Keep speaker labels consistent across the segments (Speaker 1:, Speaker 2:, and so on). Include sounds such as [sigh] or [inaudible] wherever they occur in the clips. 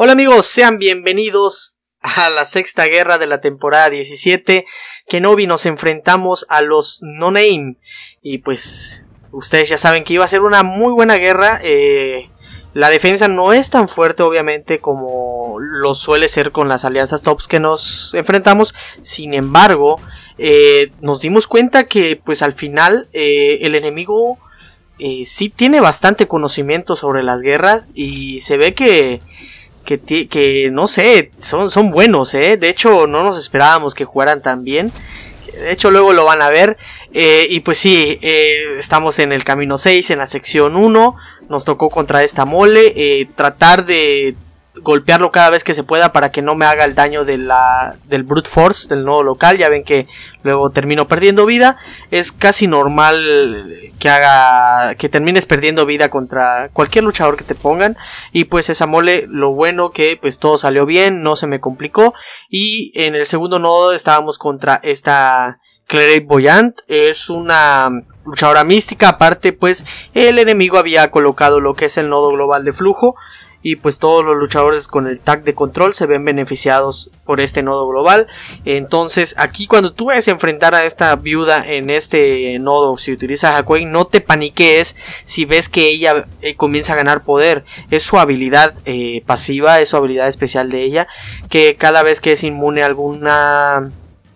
Speaker 1: Hola amigos, sean bienvenidos a la sexta guerra de la temporada 17. Kenobi nos enfrentamos a los No Name. Y pues ustedes ya saben que iba a ser una muy buena guerra. Eh, la defensa no es tan fuerte obviamente como lo suele ser con las alianzas tops que nos enfrentamos. Sin embargo, eh, nos dimos cuenta que pues al final eh, el enemigo... sí tiene bastante conocimiento sobre las guerras y se ve que que, no sé, son, buenos, ¿eh? De hecho, no nos esperábamos que jugaran tan bien. De hecho, luego lo van a ver. Eh, y pues sí, eh, estamos en el camino 6, en la sección 1. Nos tocó contra esta mole. Eh, tratar de golpearlo cada vez que se pueda para que no me haga el daño del brute force del nodo local. Ya ven que luego termino perdiendo vida. Es casi normal que haga que termines perdiendo vida contra cualquier luchador que te pongan. Y pues esa mole, lo bueno que pues todo salió bien, no se me complicó. Y en el segundo nodo estábamos contra esta Claire Boyant. Es una luchadora mística. Aparte, pues el enemigo había colocado lo que es el nodo global de flujo y pues todos los luchadores con el tag de control se ven beneficiados por este nodo global. Entonces aquí cuando tú vayas a enfrentar a esta viuda en este nodo, si utilizas a Queen, no te paniquees si ves que ella eh, comienza a ganar poder. Es su habilidad eh, pasiva, es su habilidad especial de ella, que cada vez que es inmune a alguna,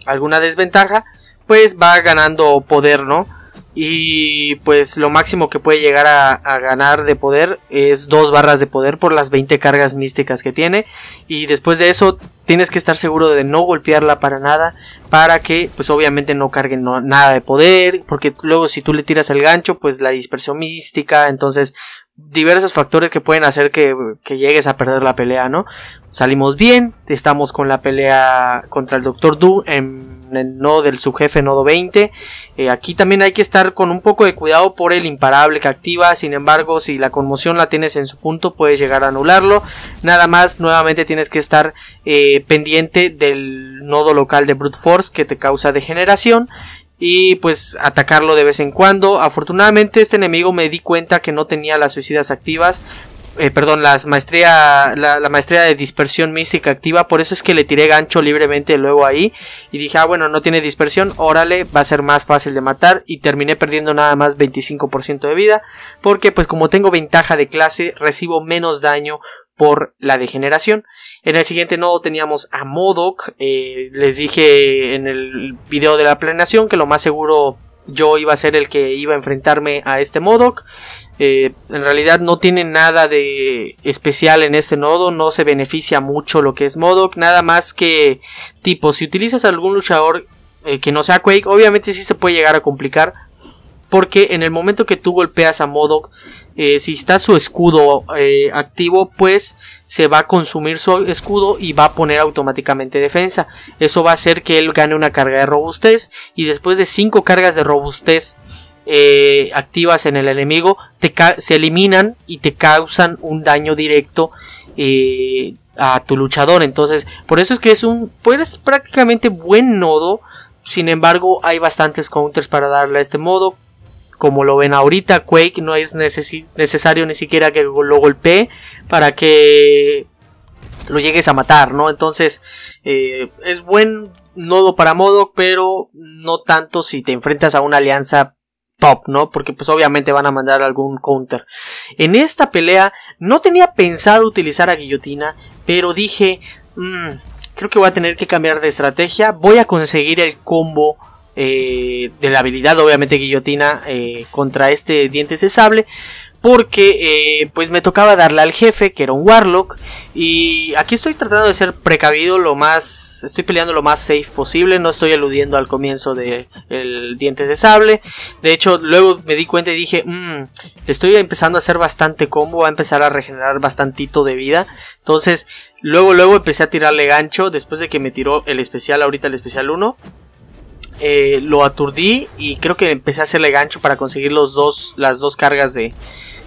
Speaker 1: alguna desventaja, pues va ganando poder, ¿no? Y pues lo máximo que puede llegar a, ganar de poder es dos barras de poder por las 20 cargas místicas que tiene. Y después de eso tienes que estar seguro de no golpearla para nada. Para que pues obviamente no cargue nada de poder. Porque luego si tú le tiras el gancho pues la dispersión mística. Entonces diversos factores que pueden hacer que, llegues a perder la pelea, ¿no? Salimos bien. Estamos con la pelea contra el Doctor du en el nodo del subjefe nodo 20. Eh, aquí también hay que estar con un poco de cuidado por el imparable que activa. Sin embargo, si la conmoción la tienes en su punto, puedes llegar a anularlo. Nada más, nuevamente tienes que estar eh, pendiente del nodo local de Brute Force que te causa degeneración y pues atacarlo de vez en cuando. Afortunadamente este enemigo me di cuenta que no tenía las suicidas activas, eh, perdón, las maestría, la, maestría de dispersión mística activa, por eso es que le tiré gancho libremente luego ahí y dije, ah, bueno, no tiene dispersión, órale, va a ser más fácil de matar y terminé perdiendo nada más 25% de vida, porque pues como tengo ventaja de clase, recibo menos daño por la degeneración. En el siguiente nodo teníamos a Modok. Eh, les dije en el video de la planeación que lo más seguro yo iba a ser el que iba a enfrentarme a este MODOK... Eh, en realidad no tiene nada de especial en este nodo, no se beneficia mucho lo que es MODOK... nada más que tipo, si utilizas algún luchador eh, que no sea Quake, obviamente sí se puede llegar a complicar, porque en el momento que tú golpeas a Modok. Eh, si está su escudo eh, activo, pues se va a consumir su escudo y va a poner automáticamente defensa. Eso va a hacer que él gane una carga de robustez. Y después de 5 cargas de robustez eh, activas en el enemigo, se eliminan y te causan un daño directo a tu luchador. Entonces, por eso es que es un pues, prácticamente buen nodo. Sin embargo, hay bastantes counters para darle a este modo como lo ven ahorita, Quake no es necesario ni siquiera que lo golpee para que lo llegues a matar, ¿no? Entonces, eh, es buen nodo para modo pero no tanto si te enfrentas a una alianza top, ¿no? Porque pues obviamente van a mandar algún counter. En esta pelea no tenía pensado utilizar a Guillotina, pero dije, mm, creo que voy a tener que cambiar de estrategia, voy a conseguir el combo eh, de la habilidad, obviamente, guillotina eh, contra este dientes de sable. Porque eh, pues me tocaba darle al jefe, que era un Warlock. Y aquí estoy tratando de ser precavido lo más. Estoy peleando lo más safe posible. No estoy aludiendo al comienzo De el dientes de sable. De hecho, luego me di cuenta y dije. Mm, estoy empezando a hacer bastante combo. Va a empezar a regenerar bastantito de vida. Entonces, luego, luego empecé a tirarle gancho. Después de que me tiró el especial, ahorita el especial 1. Eh, lo aturdí y creo que empecé a hacerle gancho para conseguir los dos, las dos cargas de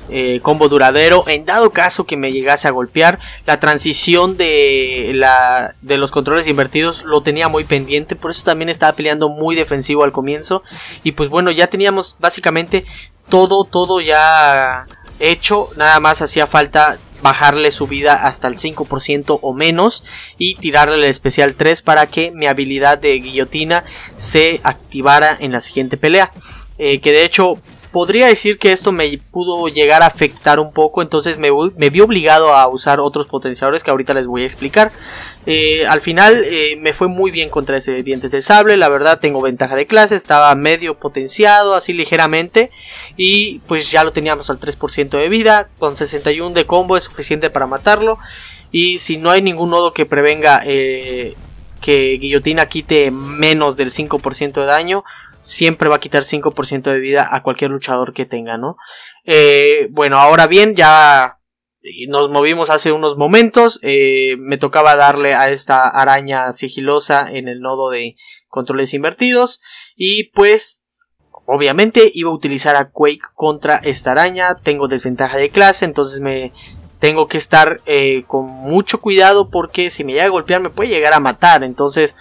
Speaker 1: eh, combo duradero. En dado caso que me llegase a golpear, la transición de, la, de los controles invertidos lo tenía muy pendiente. Por eso también estaba peleando muy defensivo al comienzo. Y pues bueno, ya teníamos básicamente todo, todo ya hecho. Nada más hacía falta bajarle su vida hasta el 5% o menos y tirarle el especial 3 para que mi habilidad de guillotina se activara en la siguiente pelea. Eh, que de hecho podría decir que esto me pudo llegar a afectar un poco, entonces me, vi obligado a usar otros potenciadores que ahorita les voy a explicar. Eh, al final eh, me fue muy bien contra ese dientes de sable, la verdad tengo ventaja de clase, estaba medio potenciado, así ligeramente, y pues ya lo teníamos al 3% de vida, con 61 de combo es suficiente para matarlo, y si no hay ningún nodo que prevenga... Eh, que guillotina quite menos del 5% de daño, siempre va a quitar 5% de vida a cualquier luchador que tenga, ¿no? Eh, bueno, ahora bien, ya nos movimos hace unos momentos. Eh, me tocaba darle a esta araña sigilosa en el nodo de controles invertidos. Y pues, obviamente, iba a utilizar a Quake contra esta araña. Tengo desventaja de clase, entonces me tengo que estar eh, con mucho cuidado porque si me llega a golpear me puede llegar a matar. Entonces,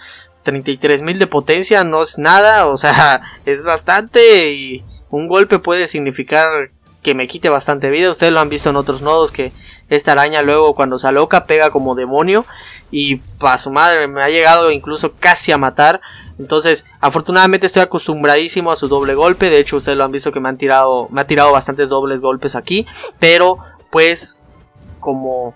Speaker 1: 33.000 de potencia no es nada, [laughs] o sea, es bastante y un golpe puede significar que me quite bastante vida. Ustedes lo han visto en otros nodos que esta araña luego cuando se aloca pega como demonio y para su madre me ha llegado incluso casi a matar. Entonces, afortunadamente estoy acostumbradísimo a su doble golpe. De hecho, ustedes lo han visto que me han tirado, me ha tirado bastantes dobles golpes aquí, pero pues como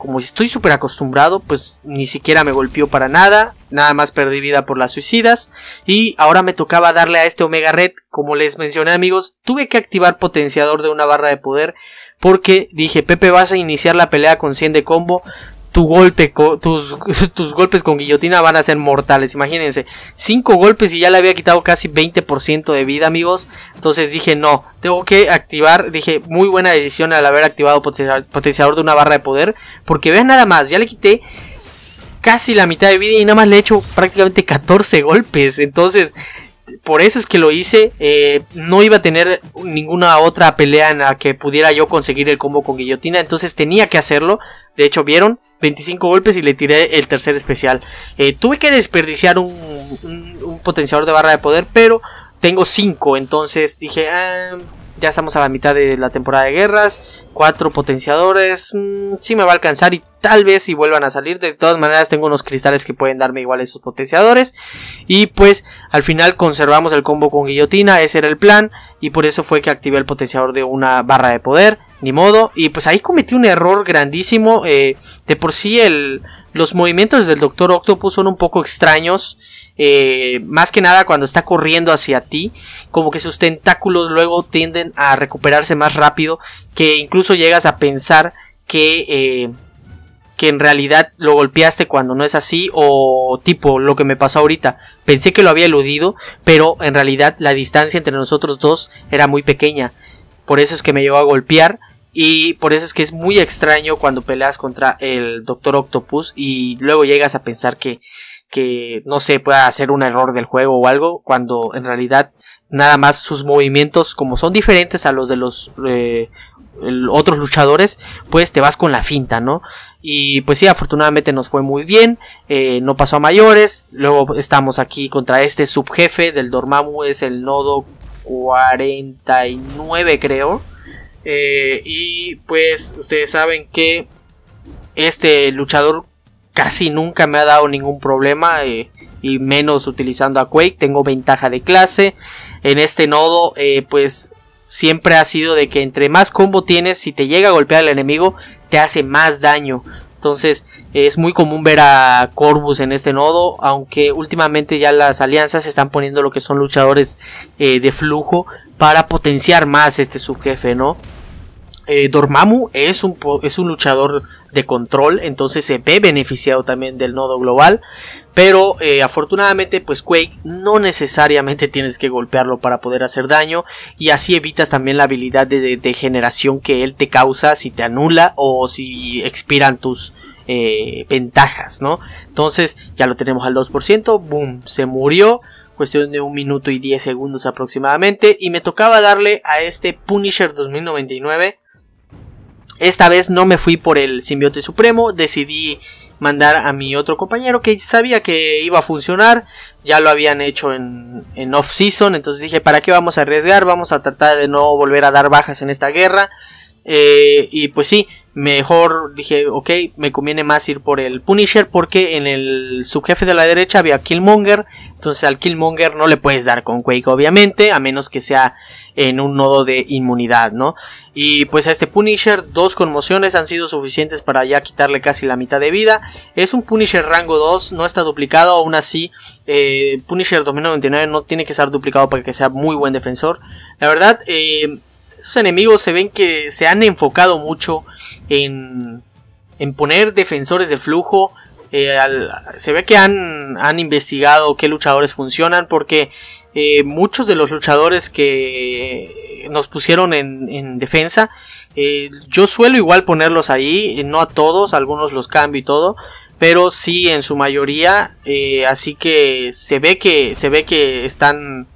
Speaker 1: como estoy súper acostumbrado, pues ni siquiera me golpeó para nada, nada más perdí vida por las suicidas y ahora me tocaba darle a este Omega Red, como les mencioné amigos, tuve que activar potenciador de una barra de poder porque dije, Pepe vas a iniciar la pelea con 100 de combo, tu golpe tus, [laughs] tus golpes con guillotina van a ser mortales. Imagínense, 5 golpes y ya le había quitado casi 20% de vida, amigos. Entonces dije, no, tengo que activar. Dije, muy buena decisión al haber activado potenciador de una barra de poder. Porque vean nada más, ya le quité casi la mitad de vida y nada más le he hecho prácticamente 14 golpes. Entonces, por eso es que lo hice. Eh, no iba a tener ninguna otra pelea en la que pudiera yo conseguir el combo con guillotina. Entonces tenía que hacerlo. De hecho, vieron 25 golpes y le tiré el tercer especial. Eh, tuve que desperdiciar un, potenciador de barra de poder, pero tengo 5. Entonces dije, ah, ya estamos a la mitad de la temporada de guerras. Cuatro potenciadores. si mm, sí me va a alcanzar y tal vez si vuelvan a salir. De todas maneras tengo unos cristales que pueden darme igual esos potenciadores. Y pues al final conservamos el combo con guillotina. Ese era el plan. Y por eso fue que activé el potenciador de una barra de poder. Ni modo. Y pues ahí cometí un error grandísimo. Eh, de por sí el, los movimientos del Doctor Octopus son un poco extraños. Eh, más que nada cuando está corriendo hacia ti, como que sus tentáculos luego tienden a recuperarse más rápido, que incluso llegas a pensar que, eh, que en realidad lo golpeaste cuando no es así, o tipo lo que me pasó ahorita, pensé que lo había eludido, pero en realidad la distancia entre nosotros dos era muy pequeña, por eso es que me llegó a golpear. Y por eso es que es muy extraño cuando peleas contra el Doctor Octopus y luego llegas a pensar que que no se pueda hacer un error del juego o algo, cuando en realidad nada más sus movimientos, como son diferentes a los de los eh, otros luchadores, pues te vas con la finta, ¿no? Y pues sí, afortunadamente nos fue muy bien, eh, no pasó a mayores, luego estamos aquí contra este subjefe del Dormammu, es el nodo 49 creo. Eh, y pues ustedes saben que este luchador casi nunca me ha dado ningún problema eh, y menos utilizando a Quake. Tengo ventaja de clase. En este nodo, eh, pues siempre ha sido de que entre más combo tienes, si te llega a golpear al enemigo, te hace más daño. Entonces es muy común ver a Corvus en este nodo, aunque últimamente ya las alianzas están poniendo lo que son luchadores eh, de flujo para potenciar más este subjefe, ¿no? Eh, Dormammu es un, es un luchador de control, entonces se ve beneficiado también del nodo global, pero eh, afortunadamente pues Quake no necesariamente tienes que golpearlo para poder hacer daño y así evitas también la habilidad de degeneración que él te causa si te anula o si expiran tus, eh, ventajas, ¿no? Entonces ya lo tenemos al 2%, boom, se murió, cuestión de un minuto y 10 segundos aproximadamente, y me tocaba darle a este Punisher 2099 esta vez no me fui por el simbiote supremo, decidí mandar a mi otro compañero que sabía que iba a funcionar, ya lo habían hecho en, off-season, entonces dije, ¿para qué vamos a arriesgar? Vamos a tratar de no volver a dar bajas en esta guerra. Eh, y pues sí, mejor dije, ok, me conviene más ir por el Punisher porque en el subjefe de la derecha había Killmonger, entonces al Killmonger no le puedes dar con Quake obviamente, a menos que sea en un nodo de inmunidad, ¿no? Y pues a este Punisher dos conmociones han sido suficientes para ya quitarle casi la mitad de vida. Es un Punisher rango 2, no está duplicado, aún así eh, Punisher 2099 no tiene que estar duplicado para que sea muy buen defensor. La verdad, eh, esos enemigos se ven que se han enfocado mucho en, poner defensores de flujo. Eh, se ve que han, han, investigado qué luchadores funcionan porque eh, muchos de los luchadores que nos pusieron en, defensa, eh, yo suelo igual ponerlos ahí, no a todos, algunos los cambio y todo, pero sí en su mayoría, así que se ve que, se ve que están,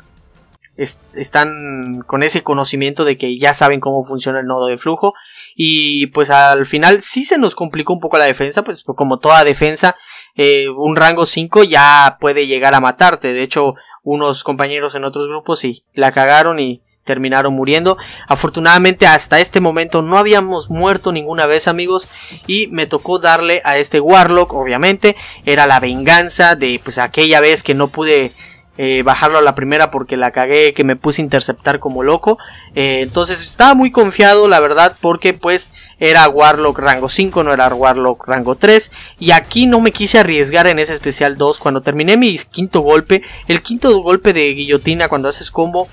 Speaker 1: están con ese conocimiento de que ya saben cómo funciona el nodo de flujo y pues al final sí se nos complicó un poco la defensa, pues como toda defensa, eh, un rango 5 ya puede llegar a matarte. De hecho, unos compañeros en otros grupos sí la cagaron y terminaron muriendo. Afortunadamente hasta este momento no habíamos muerto ninguna vez amigos y me tocó darle a este Warlock, obviamente, era la venganza de pues aquella vez que no pude eh, bajarlo a la primera porque la cagué, que me puse a interceptar como loco. Eh, entonces estaba muy confiado, la verdad, porque pues era Warlock rango 5, no era Warlock rango 3. Y aquí no me quise arriesgar en ese especial 2. Cuando terminé mi quinto golpe, el quinto golpe de guillotina cuando haces combo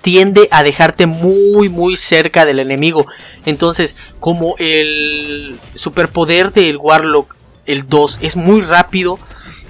Speaker 1: tiende a dejarte muy muy cerca del enemigo. Entonces, como el superpoder del Warlock, el 2, es muy rápido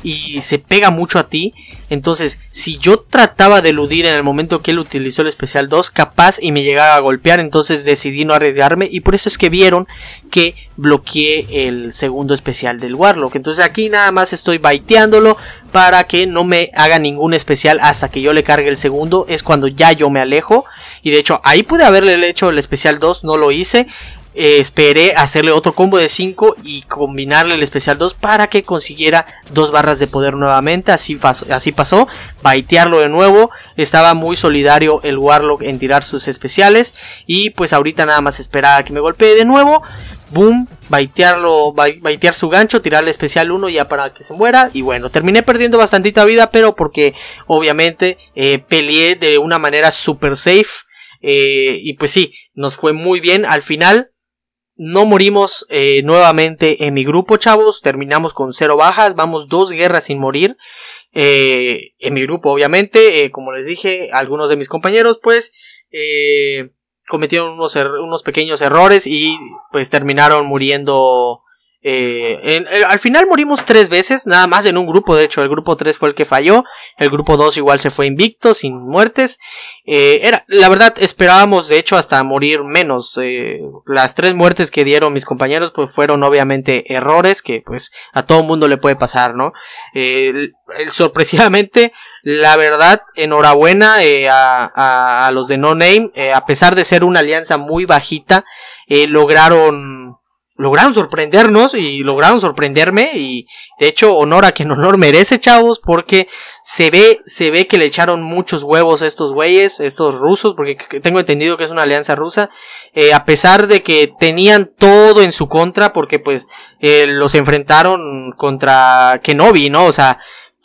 Speaker 1: y se pega mucho a ti. Entonces, si yo trataba de eludir en el momento que él utilizó el especial 2, capaz y me llegaba a golpear, entonces decidí no arriesgarme y por eso es que vieron que bloqueé el segundo especial del Warlock. Entonces aquí nada más estoy baiteándolo para que no me haga ningún especial hasta que yo le cargue el segundo, es cuando ya yo me alejo. Y de hecho, ahí pude haberle hecho el especial 2, no lo hice. Eh, esperé hacerle otro combo de 5 y combinarle el especial 2 para que consiguiera dos barras de poder nuevamente. Así, así pasó. Baitearlo de nuevo. Estaba muy solidario el Warlock en tirar sus especiales. Y pues ahorita nada más esperaba que me golpee de nuevo. Boom, baitearlo, baitear su gancho, tirar el especial 1 ya para que se muera. Y bueno, terminé perdiendo bastantita vida, pero porque obviamente eh, peleé de una manera super safe. Eh, y pues sí, nos fue muy bien. Al final no morimos eh, nuevamente en mi grupo, chavos. Terminamos con cero bajas. Vamos dos guerras sin morir. Eh, en mi grupo, obviamente. Eh, como les dije, algunos de mis compañeros, pues, cometieron unos, er-, unos, pequeños errores y, pues, terminaron muriendo eh, eh, al final morimos tres veces, nada más en un grupo, de hecho, el grupo 3 fue el que falló, el grupo 2 igual se fue invicto, sin muertes. Eh, era, la verdad, esperábamos de hecho hasta morir menos. las tres muertes que dieron mis compañeros, pues fueron obviamente errores que pues a todo mundo le puede pasar, ¿no? sorpresivamente, la verdad, enhorabuena a, a, los de No Name, a pesar de ser una alianza muy bajita, lograron lograron sorprendernos y lograron sorprenderme y de hecho honor a quien honor merece chavos porque se ve se ve que le echaron muchos huevos a estos güeyes estos rusos porque tengo entendido que es una alianza rusa eh, a pesar de que tenían todo en su contra porque pues eh, los enfrentaron contra Kenobi no o sea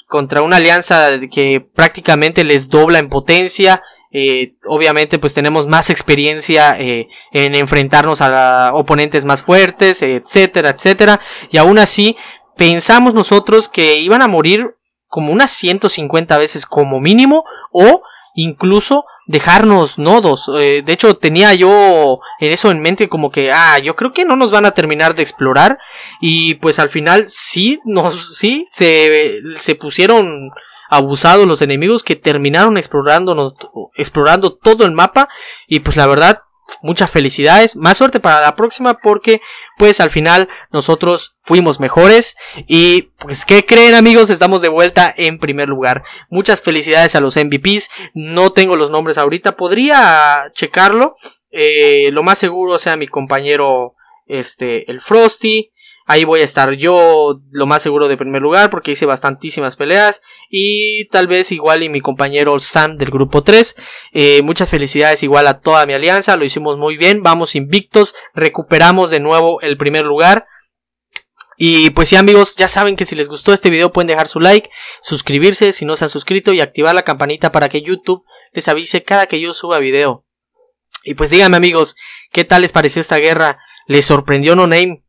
Speaker 1: contra una alianza que prácticamente les dobla en potencia eh, obviamente pues tenemos más experiencia eh, en enfrentarnos a oponentes más fuertes, etcétera, etcétera. Y aún así pensamos nosotros que iban a morir como unas 150 veces como mínimo o incluso dejarnos nodos. Eh, de hecho, tenía yo en eso en mente como que, ah, yo creo que no nos van a terminar de explorar. Y pues al final sí, nos, sí, se, se pusieron abusados los enemigos que terminaron explorando, explorando todo el mapa y pues la verdad muchas felicidades, más suerte para la próxima porque pues al final nosotros fuimos mejores y pues qué creen amigos, estamos de vuelta en primer lugar. Muchas felicidades a los MVPs, no tengo los nombres ahorita, podría checarlo, eh, lo más seguro sea mi compañero este el Frosty, Ahí voy a estar yo lo más seguro de primer lugar porque hice bastantísimas peleas y tal vez igual y mi compañero Sam del grupo 3. Eh, muchas felicidades igual a toda mi alianza, lo hicimos muy bien, vamos invictos, recuperamos de nuevo el primer lugar. Y pues sí amigos, ya saben que si les gustó este video pueden dejar su like, suscribirse si no se han suscrito y activar la campanita para que YouTube les avise cada que yo suba video. Y pues díganme amigos, ¿qué tal les pareció esta guerra? ¿Les sorprendió No Name?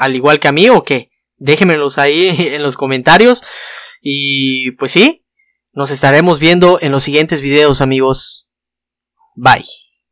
Speaker 1: al igual que a mí o qué? Déjenmelos ahí [laughs] en los comentarios. Y pues sí, nos estaremos viendo en los siguientes videos amigos. Bye.